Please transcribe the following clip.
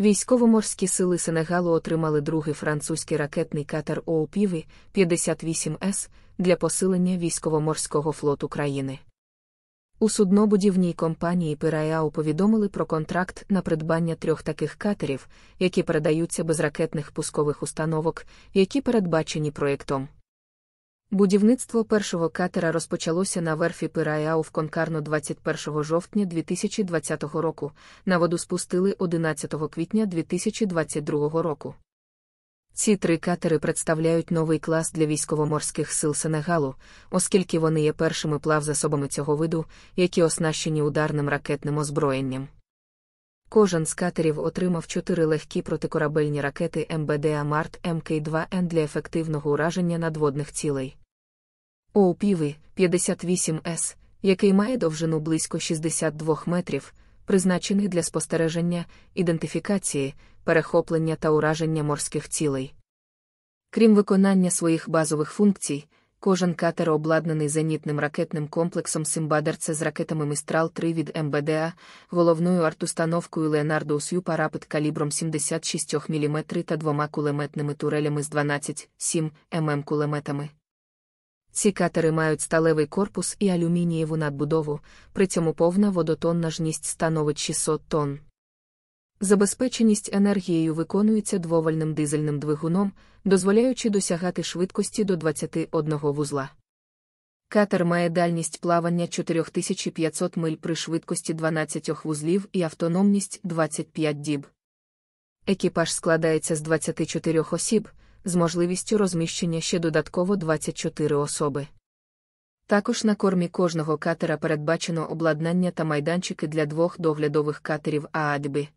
Військово-морські сили Сенегалу отримали другий французький ракетний катер ООПІВИ 58С для посилення військово-морського флоту країни. У суднобудівній компанії Пираеау повідомили про контракт на придбання трьох таких катерів, які передаються без ракетних пускових установок, які передбачені проєктом. Будівництво першого катера розпочалося на верфі Пираяу в Конкарно 21 жовтня 2020 року. На воду спустили 11 квітня 2022 року. Ці три катери представляють новий клас для військово-морських сил Сенегалу, оскільки вони є першими плавзасобами цього виду, які оснащені ударним ракетним озброєнням. Кожен з катерів отримав чотири легкі протикорабельні ракети МБДА Март МК2Н для ефективного ураження надводних цілей. Оупіві 58С, який має довжину близько 62 метрів, призначений для спостереження, ідентифікації, перехоплення та ураження морських цілей. Крім виконання своїх базових функцій, Кожен катер обладнаний зенітним ракетним комплексом Симбадерце з ракетами Містрал 3 від МБДА, головною артустановкою Леонардо Усюпа Рапид калібром 76 мм та двома кулеметними турелями з 12,7 мм кулеметами. Ці катери мають сталевий корпус і алюмінієву надбудову, при цьому повна водотонна жність становить 600 тонн. Забезпеченість енергією виконується двовальним дизельним двигуном, дозволяючи досягати швидкості до 21 вузла. Катер має дальність плавання 4500 миль при швидкості 12 вузлів і автономність 25 діб. Екіпаж складається з 24 осіб, з можливістю розміщення ще додатково 24 особи. Також на кормі кожного катера передбачено обладнання та майданчики для двох доглядових катерів Аадьби.